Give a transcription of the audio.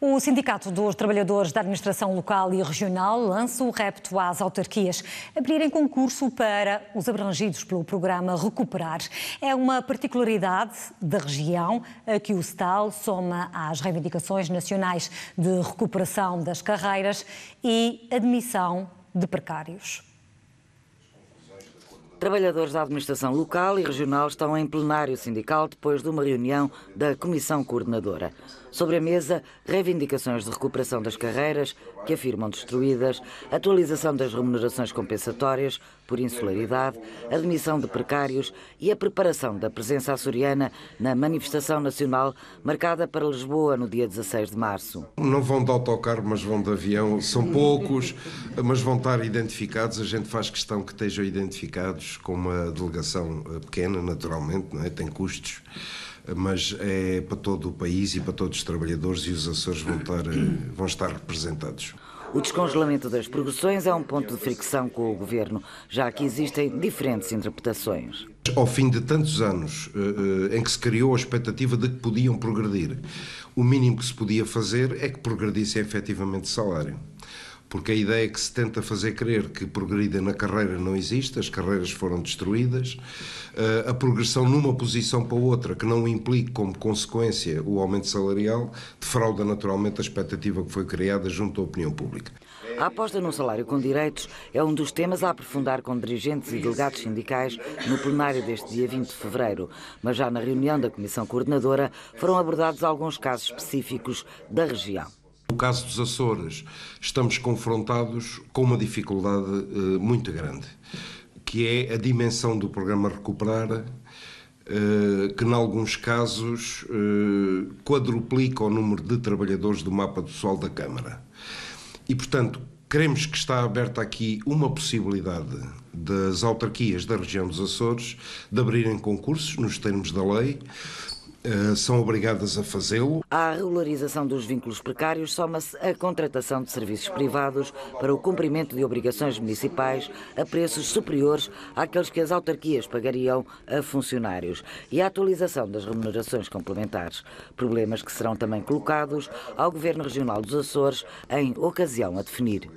O Sindicato dos Trabalhadores da Administração Local e Regional lança o repto às autarquias abrirem concurso para os abrangidos pelo programa Recuperar. É uma particularidade da região a que o STAL soma às reivindicações nacionais de recuperação das carreiras e admissão de precários. Trabalhadores da administração local e regional estão em plenário sindical depois de uma reunião da Comissão Coordenadora. Sobre a mesa, reivindicações de recuperação das carreiras, que afirmam destruídas, atualização das remunerações compensatórias por insularidade, admissão de precários e a preparação da presença açoriana na manifestação nacional marcada para Lisboa no dia 16 de março. Não vão de autocarro, mas vão de avião. São poucos, mas vão estar identificados. A gente faz questão que estejam identificados com uma delegação eh, pequena, naturalmente, não é? tem custos, eh, mas é para todo o país e para todos os trabalhadores e os Açores vão estar, eh, vão estar representados. O descongelamento das progressões é um ponto de fricção com o governo, já que existem diferentes interpretações. Ao fim de tantos anos em que se criou a expectativa de que podiam progredir, o mínimo que se podia fazer é que progredisse efetivamente o salário porque a ideia que se tenta fazer crer que progrida na carreira não existe, as carreiras foram destruídas, eh, a progressão numa posição para outra, que não implique como consequência o aumento salarial, defrauda naturalmente a expectativa que foi criada junto à opinião pública. A aposta num salário com direitos é um dos temas a aprofundar com dirigentes e delegados sindicais no plenário deste dia 20 de fevereiro. Mas já na reunião da Comissão Coordenadora foram abordados alguns casos específicos da região. No caso dos Açores, estamos confrontados com uma dificuldade uh, muito grande, que é a dimensão do programa Recuperar, uh, que, em alguns casos, uh, quadruplica o número de trabalhadores do mapa do sol da Câmara. E, portanto, queremos que está aberta aqui uma possibilidade das autarquias da região dos Açores de abrirem concursos nos termos da lei eh, são obrigadas a fazê-lo. À regularização dos vínculos precários soma-se a contratação de serviços privados para o cumprimento de obrigações municipais a preços superiores àqueles que as autarquias pagariam a funcionários e a atualização das remunerações complementares. Problemas que serão também colocados ao Governo Regional dos Açores em ocasião a definir.